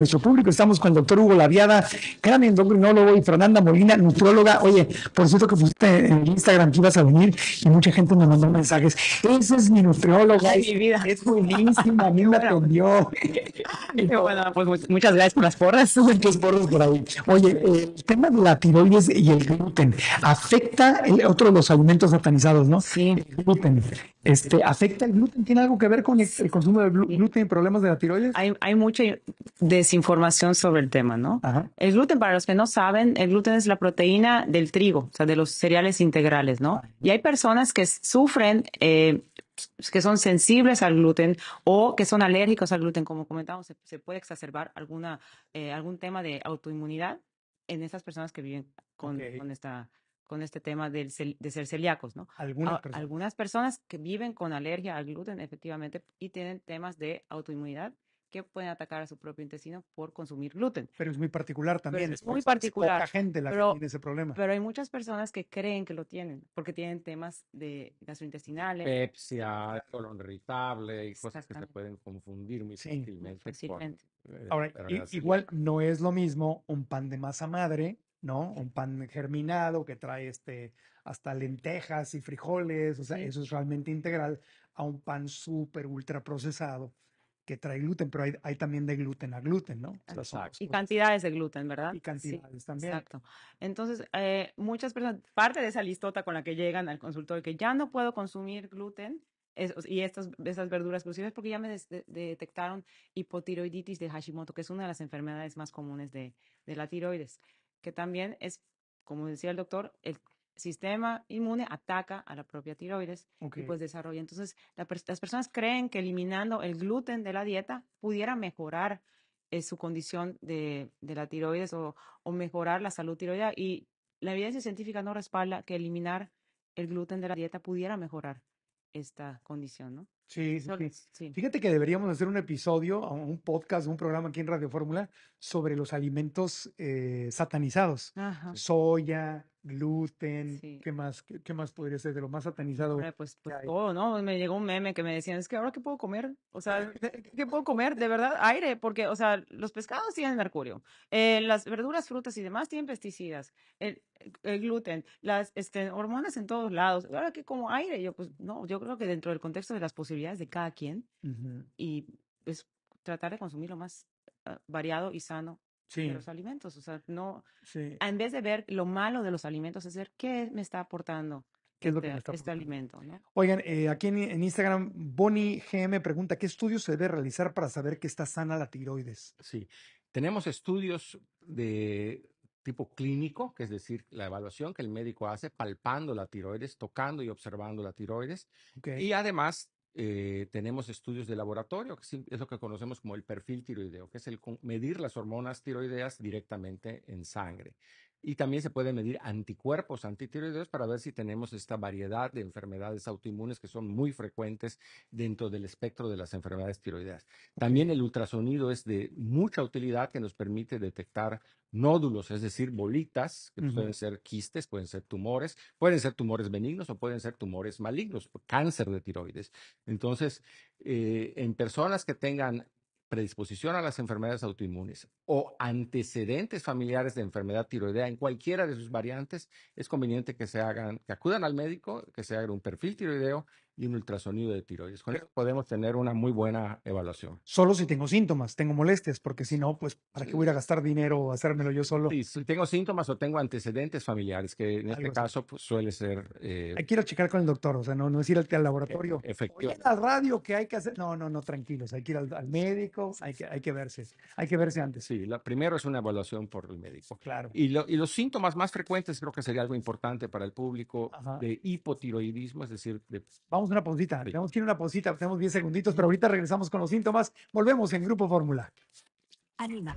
nuestro público. Estamos con el doctor Hugo Laviada, gran endocrinólogo, y Fernanda Molina, nutróloga. Oye, por cierto que pusiste en Instagram que ibas a venir y mucha gente me mandó mensajes. Esa es mi nutrióloga. es, mi vida. Es buenísima, a mí me bueno, pues, pues muchas gracias por las porras. Muchas porras por ahí. Oye, el tema de la tiroides y el gluten afecta otro de los alimentos satanizados, ¿no? Sí. El gluten. Este, ¿Afecta el gluten? ¿Tiene algo que ver con el, consumo de gluten y problemas de la tiroides? Hay, hay mucha de información sobre el tema, ¿no? El gluten, para los que no saben, el gluten es la proteína del trigo, o sea, de los cereales integrales, ¿no? Y hay personas que sufren, eh, que son sensibles al gluten o que son alérgicos al gluten, como comentamos, se, puede exacerbar alguna, eh, algún tema de autoinmunidad en esas personas que viven con, con esta con este tema de, de ser celíacos, ¿no? Ah, algunas personas que viven con alergia al gluten, efectivamente, y tienen temas de autoinmunidad que pueden atacar a su propio intestino por consumir gluten. Pero es muy particular también. es muy particular. Es poca gente la que tiene ese problema. Pero hay muchas personas que creen que lo tienen porque tienen temas de gastrointestinales. Pepsia, colon irritable y cosas que se pueden confundir muy sí. fácilmente. Eh, Ahora, igual no es lo mismo un pan de masa madre ¿no? Un pan germinado que trae este, hasta lentejas y frijoles, o sea, eso es realmente integral a un pan súper ultra procesado que trae gluten, pero hay, también de gluten a gluten, ¿no? Exacto. y cantidades de gluten, ¿verdad? Y cantidades también. Exacto. Entonces, eh, muchas personas, parte de esa listota con la que llegan al consultorio, que ya no puedo consumir gluten y estas, verduras, exclusivas porque ya me detectaron hipotiroiditis de Hashimoto, que es una de las enfermedades más comunes de, de la tiroides, que también es, como decía el doctor, el sistema inmune ataca a la propia tiroides y pues desarrolla. Entonces, las personas creen que eliminando el gluten de la dieta pudiera mejorar eh, su condición de, de la tiroides o, o, mejorar la salud tiroidea. Y la evidencia científica no respalda que eliminar el gluten de la dieta pudiera mejorar esta condición, ¿no? Sí, sí, Fíjate que deberíamos hacer un episodio, un podcast, un programa aquí en Radio Fórmula sobre los alimentos eh, satanizados. Soya, gluten, ¿qué más qué, más podría ser de lo más satanizado? pues, pues todo, ¿no? Me llegó un meme que me decían, es que ahora qué puedo comer, o sea, ¿qué puedo comer? De verdad, aire, porque, o sea, los pescados tienen mercurio, eh, las verduras, frutas y demás tienen pesticidas, el, gluten, las este, hormonas en todos lados, ahora que como aire, yo pues no, yo creo que dentro del contexto de las posibilidades de cada quien y pues tratar de consumir lo más ah, variado y sano de los alimentos. O sea, no, en vez de ver lo malo de los alimentos, es ver qué me está aportando. este, este alimento, Oigan, eh, aquí en, Instagram, Bonnie me pregunta, ¿qué estudios se debe realizar para saber que está sana la tiroides? Sí, tenemos estudios de tipo clínico, que es decir, la evaluación que el médico hace palpando la tiroides, tocando y observando la tiroides. Y además eh, tenemos estudios de laboratorio, que es lo que conocemos como el perfil tiroideo, que es el medir las hormonas tiroideas directamente en sangre. Y también se pueden medir anticuerpos antitiroideos para ver si tenemos esta variedad de enfermedades autoinmunes que son muy frecuentes dentro del espectro de las enfermedades tiroideas. También el ultrasonido es de mucha utilidad que nos permite detectar nódulos, es decir, bolitas, que pueden ser quistes, pueden ser tumores, pueden ser tumores benignos o pueden ser tumores malignos, cáncer de tiroides. Entonces, eh, en personas que tengan predisposición a las enfermedades autoinmunes o antecedentes familiares de enfermedad tiroidea en cualquiera de sus variantes, es conveniente que se hagan, que acudan al médico, que se haga un perfil tiroideo y un ultrasonido de tiroides. Con eso podemos tener una muy buena evaluación. Solo si tengo síntomas, tengo molestias, porque si no, pues ¿para qué voy a gastar dinero o hacérmelo yo solo? Sí, si tengo síntomas o tengo antecedentes familiares, que en este caso pues, suele ser... Eh, hay que ir a checar con el doctor, o sea, no, no es ir al, laboratorio. E-, efectivamente. Oye, la radio que hay que hacer... No, no, no, tranquilos, hay que ir al, médico, hay que, hay que verse, hay que verse antes. Sí, la, primero es una evaluación por el médico. Pues, claro. Y, y los síntomas más frecuentes creo que sería algo importante para el público de hipotiroidismo, es decir, de, vamos una pausita. Tenemos que ir una pausita, tenemos 10 segunditos, pero ahorita regresamos con los síntomas. Volvemos en Grupo Fórmula. Anima.